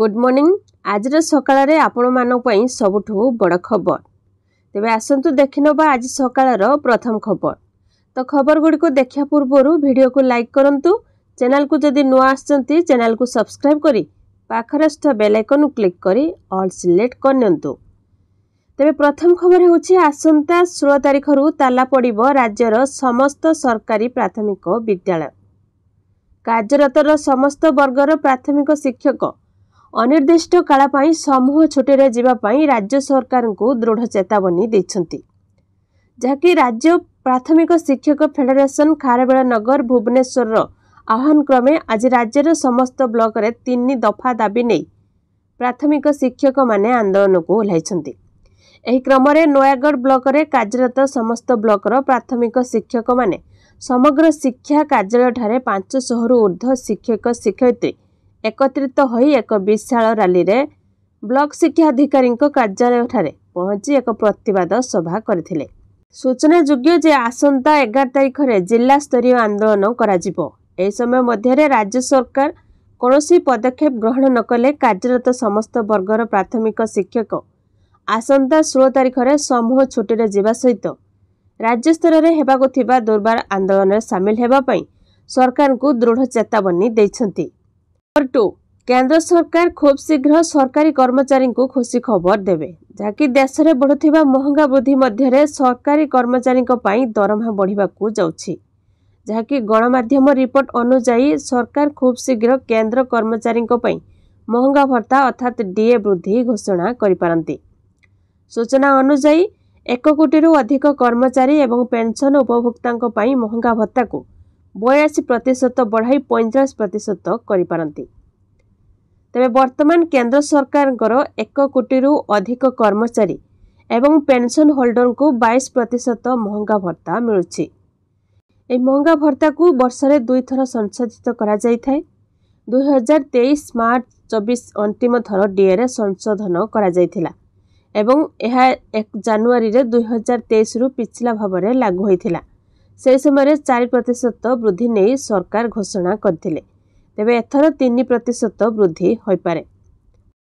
good morning ଆଜିର ସକାଳରେ ଆପଣମାନଙ୍କ ପାଇଁ ସବୁଠୁ ବଡ଼ ଖବର ତେବେ ଆସନ୍ତୁ ଦେଖିନେବା ଆଜି ସକାଳର ପ୍ରଥମ ଖବର ତ ଖବରଗୁଡ଼ିକୁ ଦେଖିବା ପୂର୍ବରୁ ଭିଡ଼ିଓକୁ ଲାଇକ୍ କରନ୍ତୁ ଚ୍ୟାନେଲକୁ ଯଦି ନୂଆ ଆସିଛନ୍ତି ଚ୍ୟାନେଲକୁ ସବସ୍କ୍ରାଇବ୍ କରି ପାଖରେ ଆସିଥିବା ବେଲାଇକନ୍କୁ କ୍ଲିକ୍ କରି ଅଲ୍ ସିଲେକ୍ଟ କରିନିଅନ୍ତୁ ତେବେ ପ୍ରଥମ ଖବର ହେଉଛି ଆସନ୍ତା ଷୋହଳ ତାରିଖରୁ ତାଲା ପଡ଼ିବ ରାଜ୍ୟର ସମସ୍ତ ସରକାରୀ ପ୍ରାଥମିକ ବିଦ୍ୟାଳୟ କାର୍ଯ୍ୟରତର ସମସ୍ତ ବର୍ଗର ପ୍ରାଥମିକ ଶିକ୍ଷକ ଅନିର୍ଦ୍ଦିଷ୍ଟ କାଳ ପାଇଁ ସମୂହ ଛୁଟିରେ ଯିବା ପାଇଁ ରାଜ୍ୟ ସରକାରଙ୍କୁ ଦୃଢ଼ ଚେତାବନୀ ଦେଇଛନ୍ତି ଯାହାକି ରାଜ୍ୟ ପ୍ରାଥମିକ ଶିକ୍ଷକ ଫେଡେରେସନ୍ ଖାରବେଳ ନଗର ଭୁବନେଶ୍ୱରର ଆହ୍ୱାନ କ୍ରମେ ଆଜି ରାଜ୍ୟର ସମସ୍ତ ବ୍ଲକରେ ତିନି ଦଫା ଦାବି ନେଇ ପ୍ରାଥମିକ ଶିକ୍ଷକମାନେ ଆନ୍ଦୋଳନକୁ ଓହ୍ଲାଇଛନ୍ତି ଏହି କ୍ରମରେ ନୟାଗଡ଼ ବ୍ଲକରେ କାର୍ଯ୍ୟରତ ସମସ୍ତ ବ୍ଲକର ପ୍ରାଥମିକ ଶିକ୍ଷକମାନେ ସମଗ୍ର ଶିକ୍ଷା କାର୍ଯ୍ୟାଳୟଠାରେ ପାଞ୍ଚଶହରୁ ଉର୍ଦ୍ଧ୍ୱ ଶିକ୍ଷକ ଶିକ୍ଷୟିତ୍ରୀ ଏକତ୍ରିତ ହୋଇ ଏକ ବିଶାଳ ରାଲିରେ ବ୍ଲକ୍ ଶିକ୍ଷାଧିକାରୀଙ୍କ କାର୍ଯ୍ୟାଳୟଠାରେ ପହଞ୍ଚି ଏକ ପ୍ରତିବାଦ ସଭା କରିଥିଲେ ସୂଚନାଯୋଗ୍ୟ ଯେ ଆସନ୍ତା ଏଗାର ତାରିଖରେ ଜିଲ୍ଲାସ୍ତରୀୟ ଆନ୍ଦୋଳନ କରାଯିବ ଏହି ସମୟ ମଧ୍ୟରେ ରାଜ୍ୟ ସରକାର କୌଣସି ପଦକ୍ଷେପ ଗ୍ରହଣ ନକଲେ କାର୍ଯ୍ୟରତ ସମସ୍ତ ବର୍ଗର ପ୍ରାଥମିକ ଶିକ୍ଷକ ଆସନ୍ତା ଷୋହଳ ତାରିଖରେ ସମୂହ ଛୁଟିରେ ଯିବା ସହିତ ରାଜ୍ୟସ୍ତରରେ ହେବାକୁ ଥିବା ଦୁର୍ବାର ଆନ୍ଦୋଳନରେ ସାମିଲ ହେବା ପାଇଁ ସରକାରଙ୍କୁ ଦୃଢ଼ ଚେତାବନୀ ଦେଇଛନ୍ତି ନମ୍ବର ଟୁ କେନ୍ଦ୍ର ସରକାର ଖୁବ୍ ଶୀଘ୍ର ସରକାରୀ କର୍ମଚାରୀଙ୍କୁ ଖୁସି ଖବର ଦେବେ ଯାହାକି ଦେଶରେ ବଢ଼ୁଥିବା ମହଙ୍ଗା ବୃଦ୍ଧି ମଧ୍ୟରେ ସରକାରୀ କର୍ମଚାରୀଙ୍କ ପାଇଁ ଦରମା ବଢ଼ିବାକୁ ଯାଉଛି ଯାହାକି ଗଣମାଧ୍ୟମ ରିପୋର୍ଟ ଅନୁଯାୟୀ ସରକାର ଖୁବ୍ ଶୀଘ୍ର କେନ୍ଦ୍ର କର୍ମଚାରୀଙ୍କ ପାଇଁ ମହଙ୍ଗା ଭତ୍ତା ଅର୍ଥାତ୍ ଡିଏ ବୃଦ୍ଧି ଘୋଷଣା କରିପାରନ୍ତି ସୂଚନା ଅନୁଯାୟୀ ଏକ କୋଟିରୁ ଅଧିକ କର୍ମଚାରୀ ଏବଂ ପେନ୍ସନ୍ ଉପଭୋକ୍ତାଙ୍କ ପାଇଁ ମହଙ୍ଗା ଭତ୍ତାକୁ ବୟାଅଶୀ ପ୍ରତିଶତ ବଢ଼ାଇ ପଇଁଚାଳିଶ ପ୍ରତିଶତ କରିପାରନ୍ତି ତେବେ ବର୍ତ୍ତମାନ କେନ୍ଦ୍ର ସରକାରଙ୍କର ଏକ କୋଟିରୁ ଅଧିକ କର୍ମଚାରୀ ଏବଂ ପେନ୍ସନ୍ ହୋଲ୍ଡରଙ୍କୁ ବାଇଶ ପ୍ରତିଶତ ମହଙ୍ଗା ଭତ୍ତା ମିଳୁଛି ଏହି ମହଙ୍ଗା ଭତ୍ତାକୁ ବର୍ଷରେ ଦୁଇଥର ସଂଶୋଧିତ କରାଯାଇଥାଏ ଦୁଇହଜାର ତେଇଶ ମାର୍ଚ୍ଚ ଚବିଶ ଅନ୍ତିମ ଥର ଡିଏରେ ସଂଶୋଧନ କରାଯାଇଥିଲା ଏବଂ ଏହା ଏକ ଜାନୁଆରୀରେ ଦୁଇହଜାର ତେଇଶରୁ ପିଛିଲା ଭାବରେ ଲାଗୁ ହୋଇଥିଲା ସେହି ସମୟରେ ଚାରି ପ୍ରତିଶତ ବୃଦ୍ଧି ନେଇ ସରକାର ଘୋଷଣା କରିଥିଲେ ତେବେ ଏଥର ତିନି ପ୍ରତିଶତ ବୃଦ୍ଧି ହୋଇପାରେ